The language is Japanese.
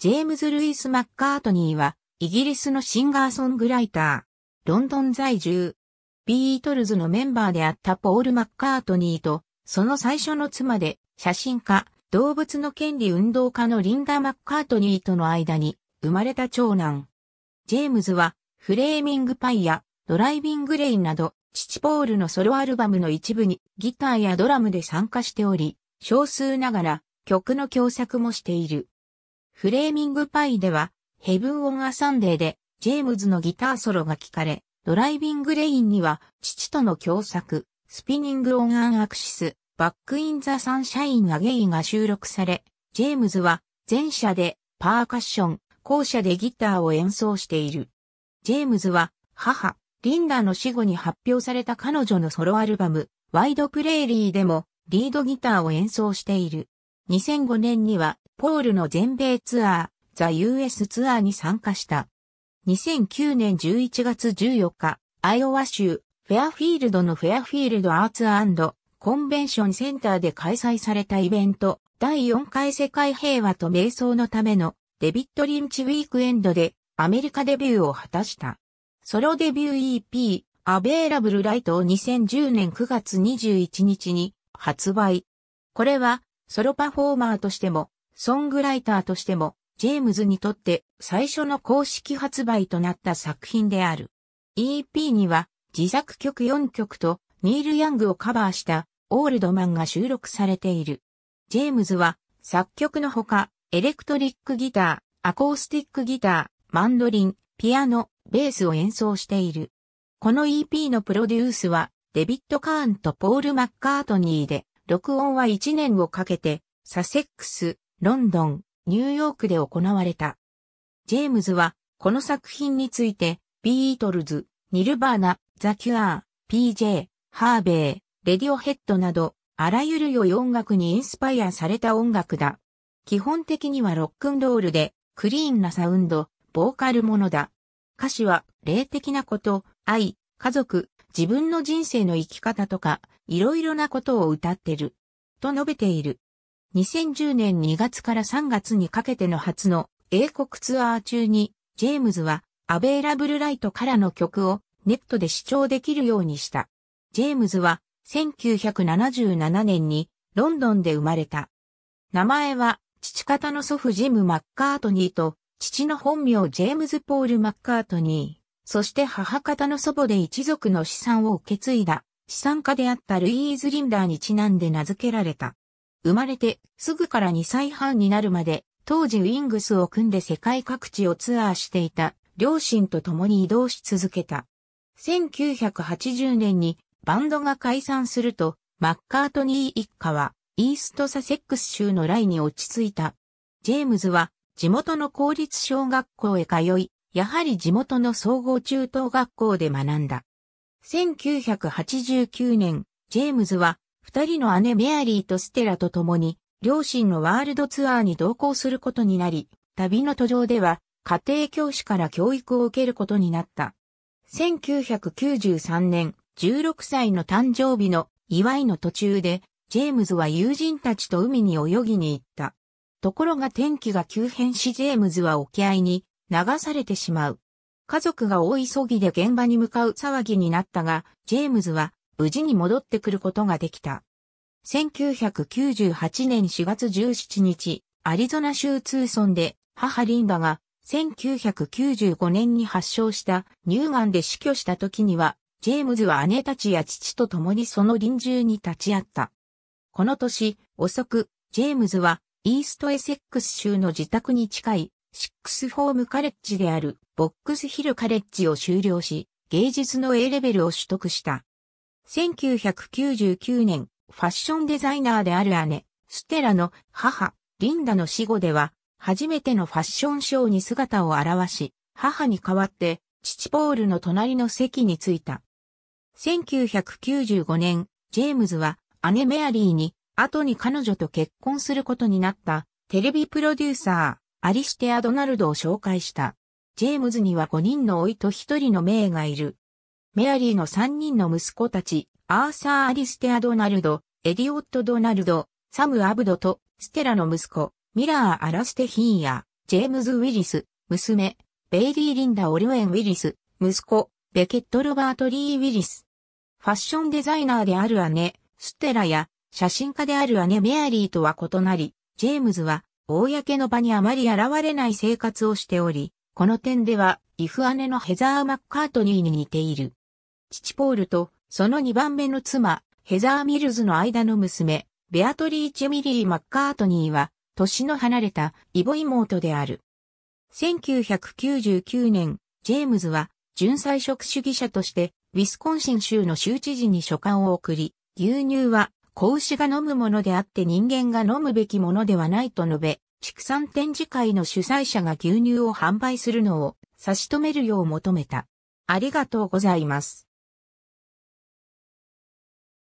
ジェームズ・ルイス・マッカートニーは、イギリスのシンガーソングライター、ロンドン在住、ビートルズのメンバーであったポール・マッカートニーと、その最初の妻で、写真家、動物の権利運動家のリンダ・マッカートニーとの間に、生まれた長男。ジェームズは、フレーミングパイや、ドライビングレインなど、父ポールのソロアルバムの一部に、ギターやドラムで参加しており、少数ながら、曲の共作もしている。フレーミングパイでは、ヘブン・オン・ア・サンデーで、ジェームズのギターソロが聴かれ、ドライビング・レインには、父との共作、スピニング・オン・アン・アクシス、バック・イン・ザ・サンシャイン・アゲイが収録され、ジェームズは、前者で、パーカッション、後者でギターを演奏している。ジェームズは、母、リンダの死後に発表された彼女のソロアルバム、ワイドプレーリーでもリードギターを演奏している。2005年にはポールの全米ツアー、ザ・ US ツアーに参加した。2009年11月14日、アイオワ州、フェアフィールドのフェアフィールドアーツコンベンションセンターで開催されたイベント、第4回世界平和と瞑想のためのデビット・リンチ・ウィークエンドでアメリカデビューを果たした。ソロデビュー EP、アベーラブル・ライトを2010年9月21日に発売。これはソロパフォーマーとしてもソングライターとしても、ジェームズにとって最初の公式発売となった作品である。EP には自作曲4曲とニール・ヤングをカバーしたオールドマンが収録されている。ジェームズは作曲のほかエレクトリックギター、アコースティックギター、マンドリン、ピアノ、ベースを演奏している。この EP のプロデュースはデビッド・カーンとポール・マッカートニーで録音は1年をかけてサセックス、ロンドン、ニューヨークで行われた。ジェームズは、この作品について、ビートルズ、ニルバーナ、ザ・キュアー、PJ、ハーベー、レディオヘッドなど、あらゆる良い音楽にインスパイアされた音楽だ。基本的にはロックンロールで、クリーンなサウンド、ボーカルものだ。歌詞は、霊的なこと、愛、家族、自分の人生の生き方とか、いろいろなことを歌ってる。と述べている。2010年2月から3月にかけての初の英国ツアー中に、ジェームズはアベイラブルライトからの曲をネットで視聴できるようにした。ジェームズは1977年にロンドンで生まれた。名前は父方の祖父ジム・マッカートニーと父の本名ジェームズ・ポール・マッカートニー、そして母方の祖母で一族の資産を受け継いだ資産家であったルイーズ・リンダーにちなんで名付けられた。生まれてすぐから2歳半になるまで、当時ウィングスを組んで世界各地をツアーしていた両親と共に移動し続けた。1980年にバンドが解散すると、マッカートニー一家はイーストサセックス州のライに落ち着いた。ジェームズは地元の公立小学校へ通い、やはり地元の総合中等学校で学んだ。1989年、ジェームズは二人の姉メアリーとステラと共に、両親のワールドツアーに同行することになり、旅の途上では、家庭教師から教育を受けることになった。1993年、16歳の誕生日の祝いの途中で、ジェームズは友人たちと海に泳ぎに行った。ところが天気が急変しジェームズは沖合に流されてしまう。家族が大急ぎで現場に向かう騒ぎになったが、ジェームズは無事に戻ってくることができた。1998年4月17日、アリゾナ州ツーソンで母リンダが1995年に発症した乳がんで死去した時には、ジェームズは姉たちや父と共にその臨終に立ち会った。この年、遅く、ジェームズはイーストエセックス州の自宅に近いシックスフォームカレッジであるボックスヒルカレッジを修了し、芸術の A レベルを取得した。1999年、ファッションデザイナーである姉、ステラの母、リンダの死後では、初めてのファッションショーに姿を現し、母に代わって、父ポールの隣の席に着いた。1995年、ジェームズは姉メアリーに、後に彼女と結婚することになった、テレビプロデューサー、アリステア・ドナルドを紹介した。ジェームズには5人の甥と1人の姪がいる。メアリーの3人の息子たち、アーサー・アリステア・ドナルド、エディオット・ドナルド、サム・アブドと、ステラの息子、ミラー・アラステヒーや、ジェームズ・ウィリス、娘、ベイリー・リンダ・オルウェン・ウィリス、息子、ベケット・ロバート・リー・ウィリス。ファッションデザイナーである姉、ステラや、写真家である姉メアリーとは異なり、ジェームズは、公の場にあまり現れない生活をしており、この点では、イフ姉のヘザー・マッカートニーに似ている。父ポールと、その2番目の妻、ヘザー・ミルズの間の娘、ベアトリーチェ・ミリー・マッカートニーは、年の離れたイボ妹である。1999年、ジェームズは、純菜食主義者として、ウィスコンシン州の州知事に書簡を送り、牛乳は、子牛が飲むものであって人間が飲むべきものではないと述べ、畜産展示会の主催者が牛乳を販売するのを差し止めるよう求めた。ありがとうございます。